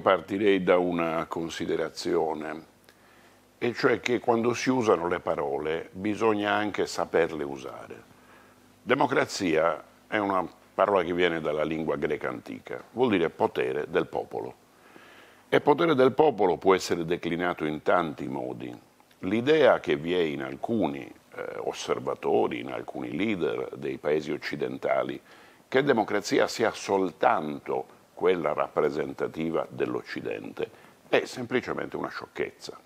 Partirei da una considerazione, e cioè che quando si usano le parole bisogna anche saperle usare. Democrazia è una parola che viene dalla lingua greca antica, vuol dire potere del popolo. E potere del popolo può essere declinato in tanti modi. L'idea che vi è in alcuni eh, osservatori, in alcuni leader dei paesi occidentali, che democrazia sia soltanto quella rappresentativa dell'Occidente, è semplicemente una sciocchezza,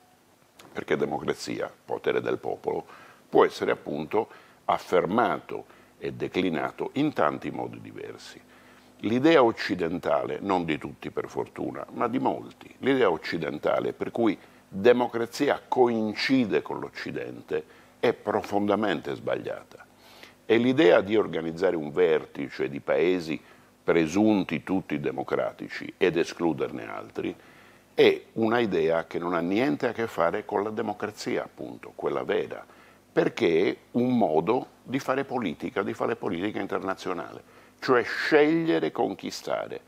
perché democrazia, potere del popolo, può essere appunto affermato e declinato in tanti modi diversi. L'idea occidentale, non di tutti per fortuna, ma di molti, l'idea occidentale per cui democrazia coincide con l'Occidente è profondamente sbagliata. E l'idea di organizzare un vertice di paesi presunti tutti democratici ed escluderne altri, è un'idea che non ha niente a che fare con la democrazia, appunto, quella vera, perché è un modo di fare politica, di fare politica internazionale, cioè scegliere e conquistare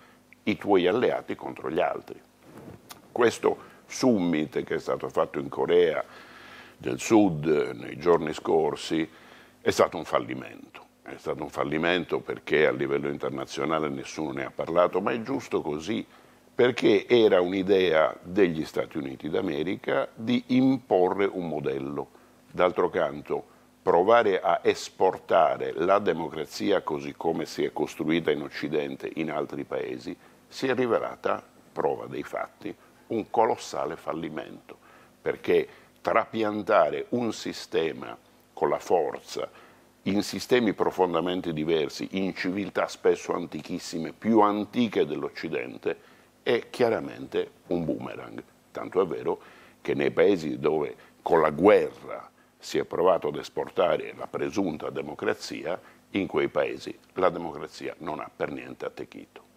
i tuoi alleati contro gli altri. Questo summit che è stato fatto in Corea del Sud nei giorni scorsi è stato un fallimento è stato un fallimento perché a livello internazionale nessuno ne ha parlato, ma è giusto così perché era un'idea degli Stati Uniti d'America di imporre un modello. D'altro canto, provare a esportare la democrazia così come si è costruita in Occidente in altri paesi si è rivelata, prova dei fatti, un colossale fallimento, perché trapiantare un sistema con la forza, in sistemi profondamente diversi, in civiltà spesso antichissime, più antiche dell'Occidente, è chiaramente un boomerang. Tanto è vero che nei paesi dove con la guerra si è provato ad esportare la presunta democrazia, in quei paesi la democrazia non ha per niente attecchito.